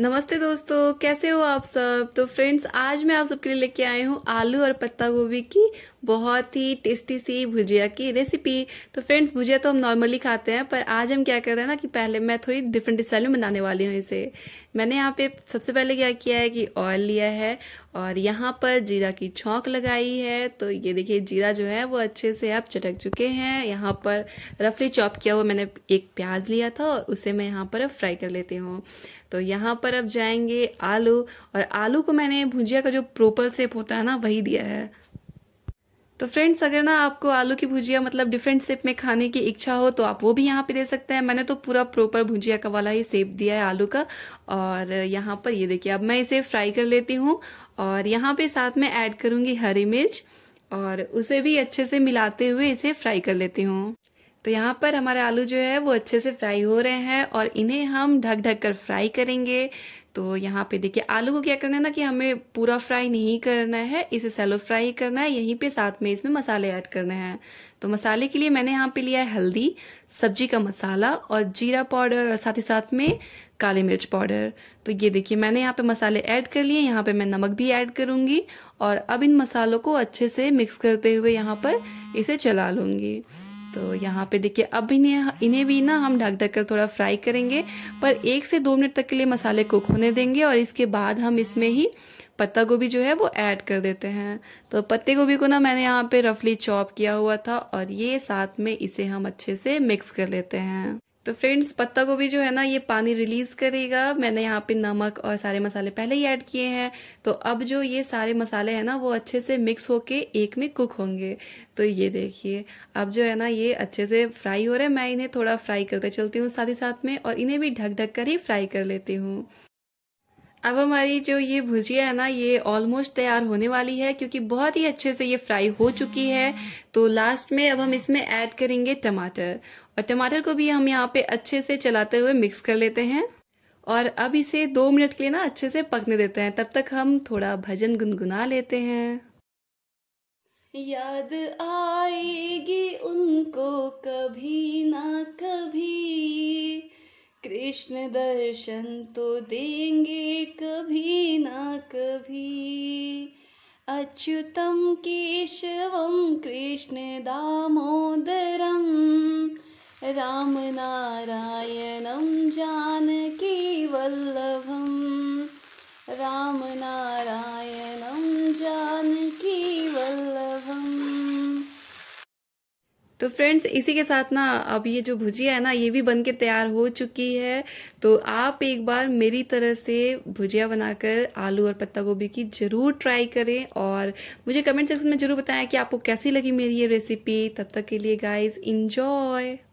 नमस्ते दोस्तों कैसे हो आप सब तो फ्रेंड्स आज मैं आप सबके लिए लेके आई हूँ आलू और पत्ता गोभी की बहुत ही टेस्टी सी भुजिया की रेसिपी तो फ्रेंड्स भुजिया तो हम नॉर्मली खाते हैं पर आज हम क्या कर रहे हैं ना कि पहले मैं थोड़ी डिफरेंट स्टाइल में बनाने वाली हूँ इसे मैंने यहाँ पे सबसे पहले क्या किया है कि ऑयल लिया है और यहाँ पर जीरा की छोंक लगाई है तो ये देखिए जीरा जो है वो अच्छे से आप चटक चुके हैं यहाँ पर रफली चॉप किया हुआ मैंने एक प्याज लिया था और उसे मैं यहाँ पर फ्राई कर लेती हूँ तो यहाँ पर अब जाएंगे आलू और आलू को मैंने भुजिया का जो प्रोपर सेप होता है ना वही दिया है तो फ्रेंड्स अगर ना आपको आलू की भुजिया मतलब डिफरेंट सेप में खाने की इच्छा हो तो आप वो भी यहाँ पे दे सकते हैं मैंने तो पूरा प्रॉपर भुजिया का वाला ही सेप दिया है आलू का और यहाँ पर ये देखिए अब मैं इसे फ्राई कर लेती हूँ और यहाँ पे साथ में ऐड करूँगी हरी मिर्च और उसे भी अच्छे से मिलाते हुए इसे फ्राई कर लेती हूँ तो यहाँ पर हमारे आलू जो है वो अच्छे से फ्राई हो रहे हैं और इन्हें हम ढक ढक कर फ्राई करेंगे तो यहाँ पे देखिए आलू को क्या करना है ना कि हमें पूरा फ्राई नहीं करना है इसे सेलो फ्राई करना है यहीं पे साथ में इसमें मसाले ऐड करने हैं तो मसाले के लिए मैंने यहाँ पे लिया है हल्दी सब्जी का मसाला और जीरा पाउडर और साथ ही साथ में काली मिर्च पाउडर तो ये देखिए मैंने यहाँ पे मसाले ऐड कर लिए यहाँ पे मैं नमक भी ऐड करूंगी और अब इन मसालों को अच्छे से मिक्स करते हुए यहाँ पर इसे चला लूँगी तो यहाँ पे देखिए अब इन्हें इन्हें भी ना हम ढक ढक कर थोड़ा फ्राई करेंगे पर एक से दो मिनट तक के लिए मसाले कुक होने देंगे और इसके बाद हम इसमें ही पत्ता गोभी जो है वो ऐड कर देते हैं तो पत्ते गोभी को ना मैंने यहाँ पे रफली चॉप किया हुआ था और ये साथ में इसे हम अच्छे से मिक्स कर लेते हैं तो फ्रेंड्स पत्ता गोभी जो है ना ये पानी रिलीज़ करेगा मैंने यहाँ पे नमक और सारे मसाले पहले ही ऐड किए हैं तो अब जो ये सारे मसाले हैं ना वो अच्छे से मिक्स होके एक में कुक होंगे तो ये देखिए अब जो है ना ये अच्छे से फ्राई हो रहे हैं मैं इन्हें थोड़ा फ्राई करते चलती हूँ साथ ही साथ में और इन्हें भी ढक ढक कर ही फ्राई कर लेती हूँ अब हमारी जो ये भुजिया है ना ये ऑलमोस्ट तैयार होने वाली है क्योंकि बहुत ही अच्छे से ये फ्राई हो चुकी है तो लास्ट में अब हम इसमें ऐड करेंगे टमाटर और टमाटर को भी हम यहाँ पे अच्छे से चलाते हुए मिक्स कर लेते हैं और अब इसे दो मिनट के लिए ना अच्छे से पकने देते हैं तब तक हम थोड़ा भजन गुनगुना लेते हैं याद आएगी उनको कभी कृष्ण दर्शन तो देंगे कभी ना कभी अच्युतम दामोदरम राम नारायणम तो फ्रेंड्स इसी के साथ ना अब ये जो भुजिया है ना ये भी बन के तैयार हो चुकी है तो आप एक बार मेरी तरह से भुजिया बनाकर आलू और पत्ता गोभी की ज़रूर ट्राई करें और मुझे कमेंट सेक्शन में ज़रूर बताएं कि आपको कैसी लगी मेरी ये रेसिपी तब तक के लिए गाइज इंजॉय